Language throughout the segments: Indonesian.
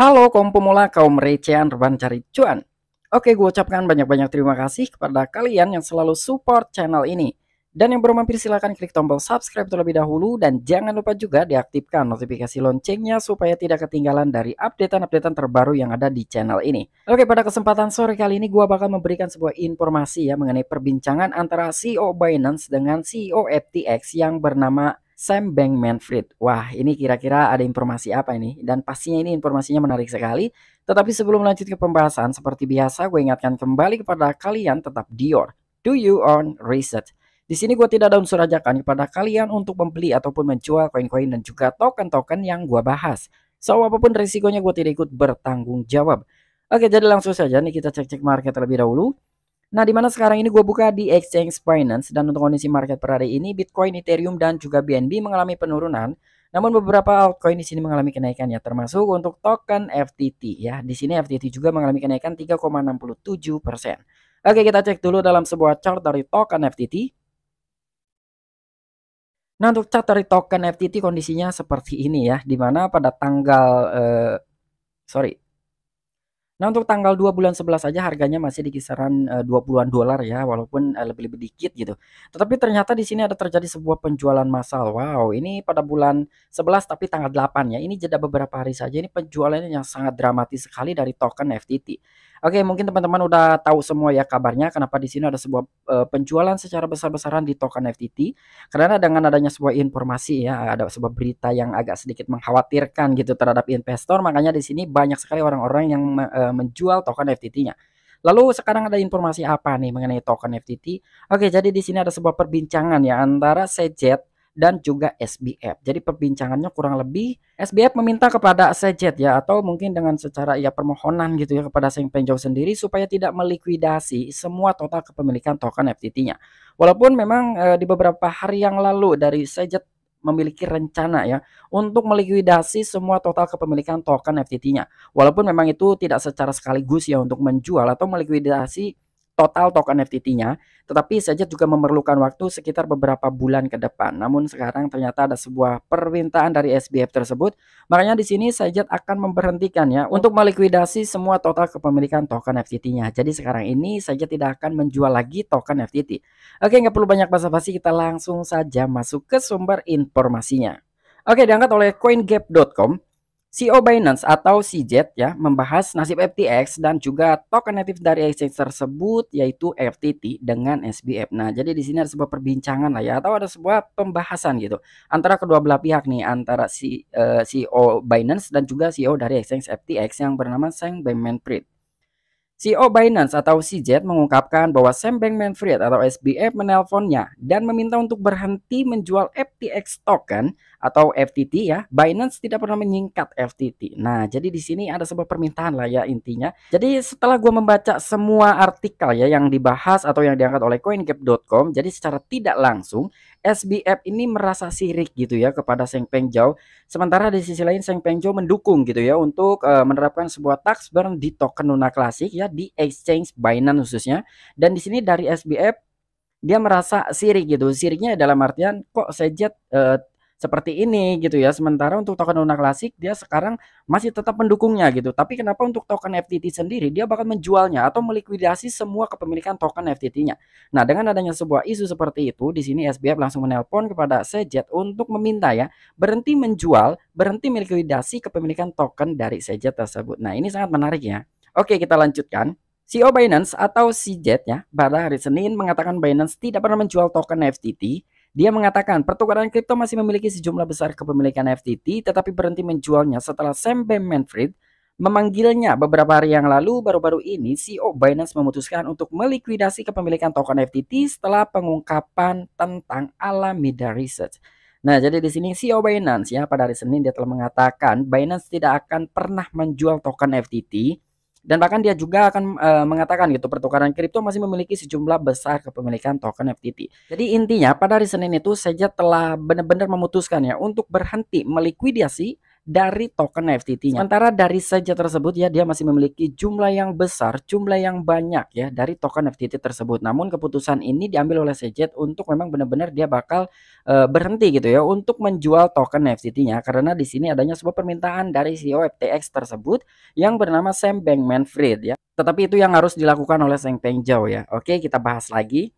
Halo kaum pemula, kaum recehan, rebahan cari cuan. Oke, gue ucapkan banyak-banyak terima kasih kepada kalian yang selalu support channel ini. Dan yang belum mampir silahkan klik tombol subscribe terlebih dahulu dan jangan lupa juga diaktifkan notifikasi loncengnya supaya tidak ketinggalan dari updatean-updatean terbaru yang ada di channel ini. Oke, pada kesempatan sore kali ini gue bakal memberikan sebuah informasi ya mengenai perbincangan antara CEO Binance dengan CEO FTX yang bernama Sam Bankman-Fried. Wah, ini kira-kira ada informasi apa ini? Dan pastinya ini informasinya menarik sekali. Tetapi sebelum lanjut ke pembahasan, seperti biasa gue ingatkan kembali kepada kalian tetap Dior. Do you own research? Di sini gue tidak ada unsur ajakan kepada kalian untuk membeli ataupun menjual koin-koin dan juga token-token yang gue bahas. So, apapun risikonya gue tidak ikut bertanggung jawab. Oke, jadi langsung saja nih kita cek-cek market terlebih dahulu. Nah, dimana sekarang ini gue buka di Exchange Finance dan untuk kondisi market per hari ini Bitcoin, Ethereum, dan juga BNB mengalami penurunan. Namun beberapa altcoin di sini mengalami kenaikan ya, termasuk untuk token FTT ya. Di sini FTT juga mengalami kenaikan 3,67 Oke, kita cek dulu dalam sebuah chart dari token FTT. Nah, untuk chart dari token FTT kondisinya seperti ini ya, dimana pada tanggal, eh, sorry, Nah, untuk tanggal 2 bulan 11 saja harganya masih di kisaran eh, dua 20-an dolar ya, walaupun eh, lebih-lebih dikit gitu. Tetapi ternyata di sini ada terjadi sebuah penjualan massal. Wow, ini pada bulan 11 tapi tanggal 8 ya. Ini jeda beberapa hari saja ini penjualannya yang sangat dramatis sekali dari token FTT. Oke, mungkin teman-teman udah tahu semua ya kabarnya kenapa di sini ada sebuah e, penjualan secara besar-besaran di token FTT. Karena dengan adanya sebuah informasi ya, ada sebuah berita yang agak sedikit mengkhawatirkan gitu terhadap investor, makanya di sini banyak sekali orang-orang yang e, menjual token FTT-nya. Lalu sekarang ada informasi apa nih mengenai token FTT? Oke, jadi di sini ada sebuah perbincangan ya antara Sejet dan juga SBF. Jadi perbincangannya kurang lebih SBF meminta kepada Sejet ya atau mungkin dengan secara ya permohonan gitu ya kepada Seng Penjau sendiri supaya tidak melikuidasi semua total kepemilikan token FTT-nya. Walaupun memang e, di beberapa hari yang lalu dari Sejet memiliki rencana ya untuk melikuidasi semua total kepemilikan token FTT-nya. Walaupun memang itu tidak secara sekaligus ya untuk menjual atau melikuidasi total token FTT-nya, tetapi saja juga memerlukan waktu sekitar beberapa bulan ke depan. Namun sekarang ternyata ada sebuah permintaan dari SBF tersebut, makanya di sini Sajat akan memberhentikannya untuk melikuidasi semua total kepemilikan token FTT-nya. Jadi sekarang ini saja tidak akan menjual lagi token FTT. Oke, nggak perlu banyak basa-basi, kita langsung saja masuk ke sumber informasinya. Oke, diangkat oleh coingap.com. CEO Binance atau CZ ya membahas nasib FTX dan juga token native dari exchange tersebut yaitu FTT dengan SBF. Nah, jadi di sini ada sebuah perbincangan lah ya atau ada sebuah pembahasan gitu antara kedua belah pihak nih antara si uh, eh, CEO Binance dan juga CEO dari exchange FTX yang bernama Sam Bankman-Fried. CEO Binance atau CZ mengungkapkan bahwa Sam Bankman-Fried atau SBF menelponnya dan meminta untuk berhenti menjual FTX token atau FTT ya. Binance tidak pernah menyingkat FTT. Nah, jadi di sini ada sebuah permintaan lah ya intinya. Jadi setelah gua membaca semua artikel ya yang dibahas atau yang diangkat oleh coincap.com, jadi secara tidak langsung SBF ini merasa sirik gitu ya kepada Seng Pengzhou. Sementara di sisi lain Seng Pengzhou mendukung gitu ya untuk uh, menerapkan sebuah tax burn di token Luna Classic ya di exchange Binance khususnya. Dan di sini dari SBF dia merasa sirik gitu. Siriknya dalam artian kok Sejet uh, eh, seperti ini gitu ya. Sementara untuk token Luna klasik dia sekarang masih tetap mendukungnya gitu. Tapi kenapa untuk token FTT sendiri dia bakal menjualnya atau melikuidasi semua kepemilikan token FTT-nya. Nah, dengan adanya sebuah isu seperti itu di sini SBF langsung menelpon kepada Sejet untuk meminta ya berhenti menjual, berhenti melikuidasi kepemilikan token dari Sejet tersebut. Nah, ini sangat menarik ya. Oke, kita lanjutkan. CEO Binance atau cj ya pada hari Senin mengatakan Binance tidak pernah menjual token FTT dia mengatakan pertukaran kripto masih memiliki sejumlah besar kepemilikan FTT tetapi berhenti menjualnya setelah Sam Bankman-Fried memanggilnya beberapa hari yang lalu baru-baru ini CEO Binance memutuskan untuk melikuidasi kepemilikan token FTT setelah pengungkapan tentang Alameda Research. Nah, jadi di sini CEO Binance ya pada hari Senin dia telah mengatakan Binance tidak akan pernah menjual token FTT dan bahkan dia juga akan e, mengatakan gitu pertukaran kripto masih memiliki sejumlah besar kepemilikan token FTT. Jadi intinya pada hari Senin itu saja telah benar-benar memutuskan ya untuk berhenti melikuidasi dari token FTT-nya. Sementara dari saja tersebut ya dia masih memiliki jumlah yang besar, jumlah yang banyak ya dari token FTT tersebut. Namun keputusan ini diambil oleh Sejet untuk memang benar-benar dia bakal e, berhenti gitu ya untuk menjual token FTT-nya karena di sini adanya sebuah permintaan dari CEO FTX tersebut yang bernama Sam Bankman-Fried ya. Tetapi itu yang harus dilakukan oleh Sam Bankman-Fried ya. Oke, kita bahas lagi.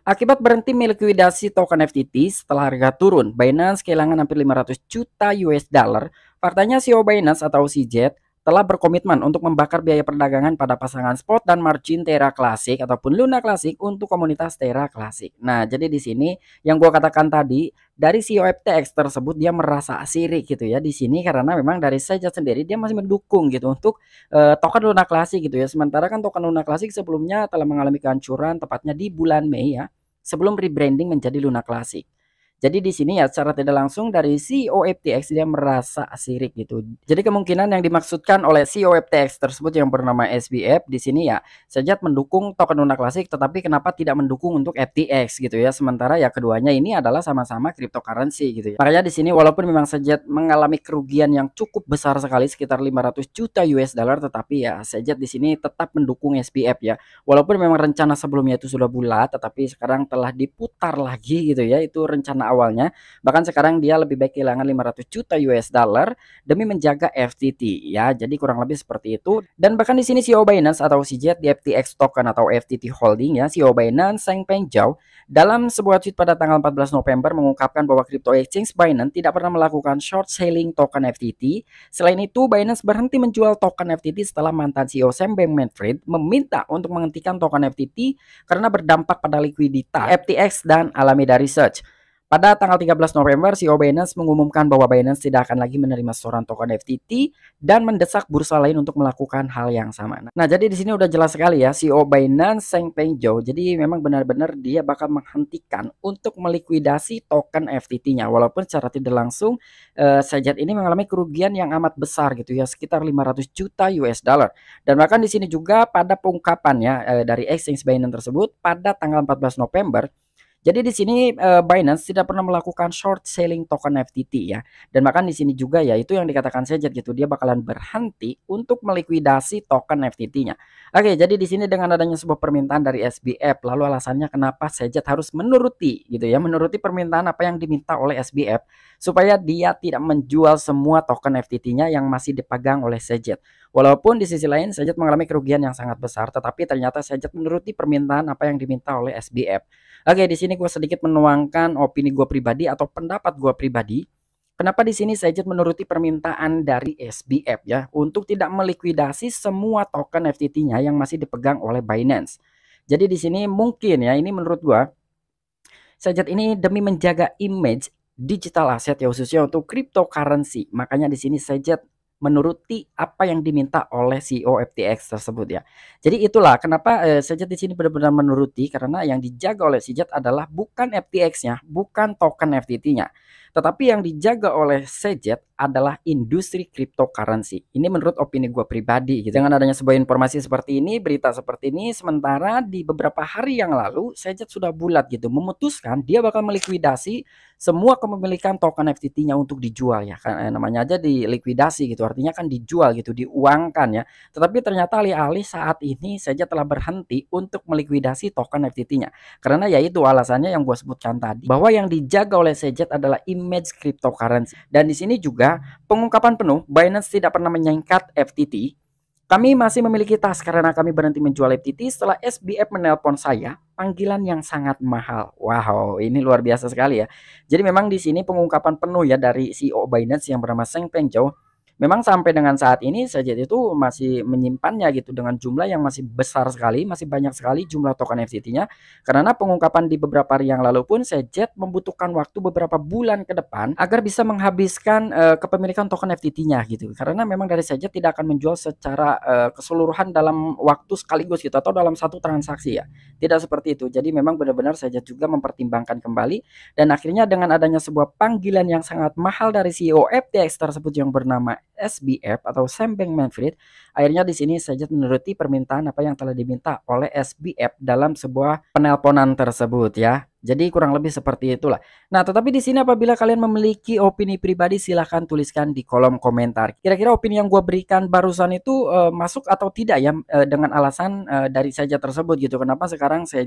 Akibat berhenti melikuidasi token FTT setelah harga turun, Binance kehilangan hampir 500 juta US dollar. Partainya CEO Binance atau CZ telah berkomitmen untuk membakar biaya perdagangan pada pasangan spot dan margin Terra Classic ataupun Luna Classic untuk komunitas Terra Classic. Nah, jadi di sini yang gua katakan tadi dari CEO FTX tersebut dia merasa sirik gitu ya di sini karena memang dari saja sendiri dia masih mendukung gitu untuk uh, token Luna Classic gitu ya. Sementara kan token Luna Classic sebelumnya telah mengalami kehancuran tepatnya di bulan Mei ya sebelum rebranding menjadi Luna Classic. Jadi di sini ya secara tidak langsung dari CEO FTX dia merasa sirik gitu. Jadi kemungkinan yang dimaksudkan oleh CEO FTX tersebut yang bernama SBF di sini ya sejat mendukung token Luna Classic tetapi kenapa tidak mendukung untuk FTX gitu ya. Sementara ya keduanya ini adalah sama-sama cryptocurrency gitu ya. Makanya di sini walaupun memang sejat mengalami kerugian yang cukup besar sekali sekitar 500 juta US dollar tetapi ya sejat di sini tetap mendukung SBF ya. Walaupun memang rencana sebelumnya itu sudah bulat tetapi sekarang telah diputar lagi gitu ya itu rencana awalnya. Bahkan sekarang dia lebih baik kehilangan 500 juta US dollar demi menjaga FTT ya. Jadi kurang lebih seperti itu. Dan bahkan di sini CEO Binance atau CJ di FTX token atau FTT holding ya, CEO Binance Sang Peng Zhao dalam sebuah tweet pada tanggal 14 November mengungkapkan bahwa crypto exchange Binance tidak pernah melakukan short selling token FTT. Selain itu, Binance berhenti menjual token FTT setelah mantan CEO Sam Bankman-Fried meminta untuk menghentikan token FTT karena berdampak pada likuiditas FTX dan Alameda Research. Pada tanggal 13 November, CEO Binance mengumumkan bahwa Binance tidak akan lagi menerima setoran token FTT dan mendesak bursa lain untuk melakukan hal yang sama. Nah, jadi di sini udah jelas sekali ya CEO Binance Seng Peng Zhou. Jadi memang benar-benar dia bakal menghentikan untuk melikuidasi token FTT-nya walaupun secara tidak langsung eh, sejat ini mengalami kerugian yang amat besar gitu ya, sekitar 500 juta US dollar. Dan bahkan di sini juga pada pengungkapan ya eh, dari exchange Binance tersebut pada tanggal 14 November jadi di sini uh, Binance tidak pernah melakukan short selling token FTT ya. Dan bahkan di sini juga ya itu yang dikatakan Sejet gitu dia bakalan berhenti untuk melikuidasi token FTT-nya. Oke, jadi di sini dengan adanya sebuah permintaan dari SBF lalu alasannya kenapa Sejet harus menuruti gitu ya, menuruti permintaan apa yang diminta oleh SBF supaya dia tidak menjual semua token FTT-nya yang masih dipegang oleh Sejet. Walaupun di sisi lain Sejet mengalami kerugian yang sangat besar, tetapi ternyata Sejet menuruti permintaan apa yang diminta oleh SBF. Oke, di sini gue sedikit menuangkan opini gue pribadi atau pendapat gue pribadi. Kenapa di sini saya menuruti permintaan dari SBF ya untuk tidak melikuidasi semua token FTT-nya yang masih dipegang oleh Binance. Jadi di sini mungkin ya ini menurut gue Sejit ini demi menjaga image digital asset ya khususnya untuk cryptocurrency. Makanya di sini Sejit menuruti apa yang diminta oleh CEO FTX tersebut ya. Jadi itulah kenapa eh, Sejat di sini benar-benar menuruti karena yang dijaga oleh Sejat adalah bukan FTX-nya, bukan token FTT-nya. Tetapi yang dijaga oleh Sejet adalah industri cryptocurrency. Ini menurut opini gue pribadi. Gitu. Dengan adanya sebuah informasi seperti ini, berita seperti ini, sementara di beberapa hari yang lalu, Sejet sudah bulat gitu, memutuskan dia bakal melikuidasi semua kepemilikan token FTT-nya untuk dijual ya. Kan eh, namanya aja di likuidasi gitu, artinya kan dijual gitu, diuangkan ya. Tetapi ternyata alih-alih saat ini Sejet telah berhenti untuk melikuidasi token FTT-nya. Karena yaitu alasannya yang gue sebutkan tadi, bahwa yang dijaga oleh Sejet adalah image cryptocurrency. Dan di sini juga pengungkapan penuh Binance tidak pernah menyingkat FTT. Kami masih memiliki tas karena kami berhenti menjual FTT setelah SBF menelpon saya panggilan yang sangat mahal. Wow, ini luar biasa sekali ya. Jadi memang di sini pengungkapan penuh ya dari CEO Binance yang bernama Seng Peng memang sampai dengan saat ini saja itu masih menyimpannya gitu dengan jumlah yang masih besar sekali, masih banyak sekali jumlah token ftt nya Karena pengungkapan di beberapa hari yang lalu pun Sejet membutuhkan waktu beberapa bulan ke depan agar bisa menghabiskan uh, kepemilikan token FTT-nya gitu. Karena memang dari Sejet tidak akan menjual secara uh, keseluruhan dalam waktu sekaligus gitu atau dalam satu transaksi ya. Tidak seperti itu. Jadi memang benar-benar Sejet juga mempertimbangkan kembali dan akhirnya dengan adanya sebuah panggilan yang sangat mahal dari CEO FTX tersebut yang bernama SBF atau Sam Bankman-Fried akhirnya di sini saja menuruti permintaan apa yang telah diminta oleh SBF dalam sebuah penelponan tersebut ya. Jadi kurang lebih seperti itulah. Nah, tetapi di sini apabila kalian memiliki opini pribadi silahkan tuliskan di kolom komentar. Kira-kira opini yang gue berikan barusan itu uh, masuk atau tidak ya uh, dengan alasan uh, dari saja tersebut gitu. Kenapa sekarang saya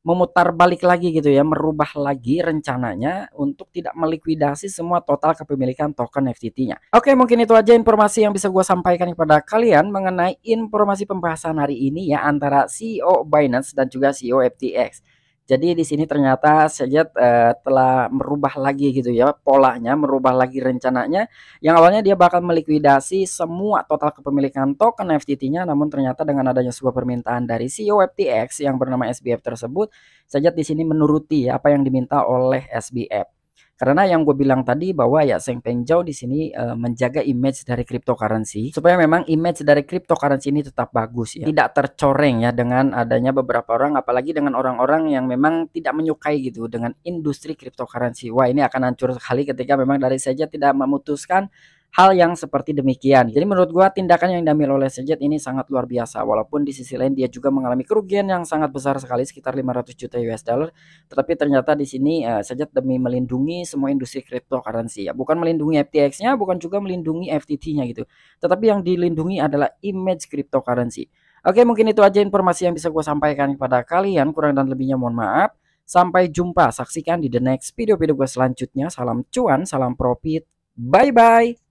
memutar balik lagi gitu ya, merubah lagi rencananya untuk tidak melikuidasi semua total kepemilikan token FTT-nya. Oke, mungkin itu aja informasi yang bisa gue sampaikan kepada kalian mengenai informasi pembahasan hari ini ya antara CEO Binance dan juga CEO FTX. Jadi di sini ternyata Sejet uh, eh, telah merubah lagi gitu ya polanya, merubah lagi rencananya. Yang awalnya dia bakal melikuidasi semua total kepemilikan token FTT-nya, namun ternyata dengan adanya sebuah permintaan dari CEO FTX yang bernama SBF tersebut, Sejet di sini menuruti apa yang diminta oleh SBF. Karena yang gue bilang tadi bahwa ya Seng Peng Zhao di sini uh, menjaga image dari cryptocurrency supaya memang image dari cryptocurrency ini tetap bagus ya. Tidak tercoreng ya dengan adanya beberapa orang apalagi dengan orang-orang yang memang tidak menyukai gitu dengan industri cryptocurrency. Wah, ini akan hancur sekali ketika memang dari saja tidak memutuskan hal yang seperti demikian. Iya. Jadi menurut gua tindakan yang diambil oleh Sejet ini sangat luar biasa walaupun di sisi lain dia juga mengalami kerugian yang sangat besar sekali sekitar 500 juta US dollar tetapi ternyata di sini uh, eh, Sejet demi melindungi semua industri cryptocurrency ya bukan melindungi FTX-nya bukan juga melindungi FTT-nya gitu. Tetapi yang dilindungi adalah image cryptocurrency. Oke, mungkin itu aja informasi yang bisa gue sampaikan kepada kalian. Kurang dan lebihnya mohon maaf. Sampai jumpa. Saksikan di the next video-video gue selanjutnya. Salam cuan, salam profit. Bye-bye.